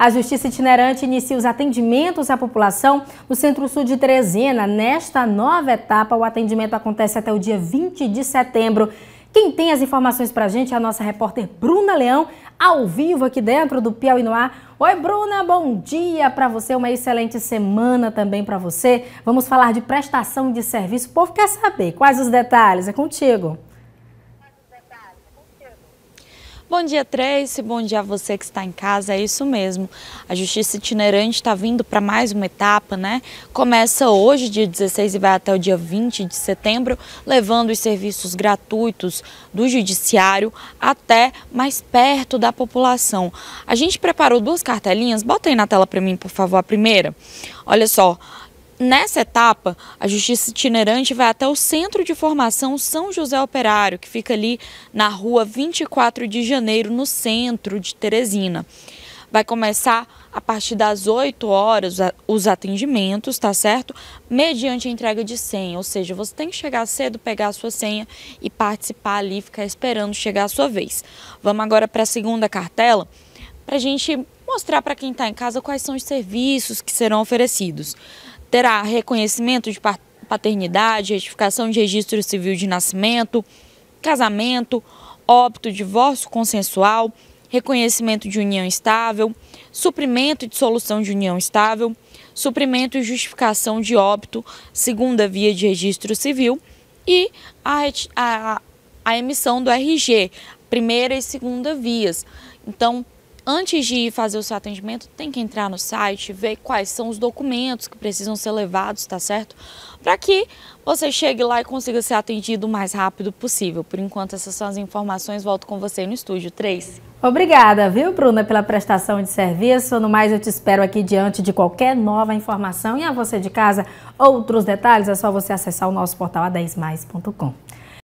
A Justiça Itinerante inicia os atendimentos à população no Centro-Sul de Teresina. Nesta nova etapa, o atendimento acontece até o dia 20 de setembro. Quem tem as informações para a gente é a nossa repórter Bruna Leão, ao vivo aqui dentro do Piauí Noir. Oi, Bruna, bom dia para você, uma excelente semana também para você. Vamos falar de prestação de serviço. O povo quer saber quais os detalhes, é contigo. Bom dia, e Bom dia a você que está em casa. É isso mesmo. A Justiça Itinerante está vindo para mais uma etapa, né? Começa hoje, dia 16, e vai até o dia 20 de setembro, levando os serviços gratuitos do Judiciário até mais perto da população. A gente preparou duas cartelinhas. Bota aí na tela para mim, por favor, a primeira. Olha só, Nessa etapa, a justiça itinerante vai até o Centro de Formação São José Operário, que fica ali na rua 24 de janeiro, no centro de Teresina. Vai começar a partir das 8 horas os atendimentos, tá certo? Mediante a entrega de senha, ou seja, você tem que chegar cedo, pegar a sua senha e participar ali, ficar esperando chegar a sua vez. Vamos agora para a segunda cartela, para a gente mostrar para quem está em casa quais são os serviços que serão oferecidos terá reconhecimento de paternidade, retificação de registro civil de nascimento, casamento, óbito, divórcio consensual, reconhecimento de união estável, suprimento e dissolução de união estável, suprimento e justificação de óbito, segunda via de registro civil e a, a, a emissão do RG, primeira e segunda vias. Então, Antes de fazer o seu atendimento, tem que entrar no site, ver quais são os documentos que precisam ser levados, tá certo? Para que você chegue lá e consiga ser atendido o mais rápido possível. Por enquanto, essas são as informações. Volto com você no estúdio 3. Obrigada, viu, Bruna, pela prestação de serviço. No mais, eu te espero aqui diante de qualquer nova informação. E a você de casa, outros detalhes é só você acessar o nosso portal a10mais.com.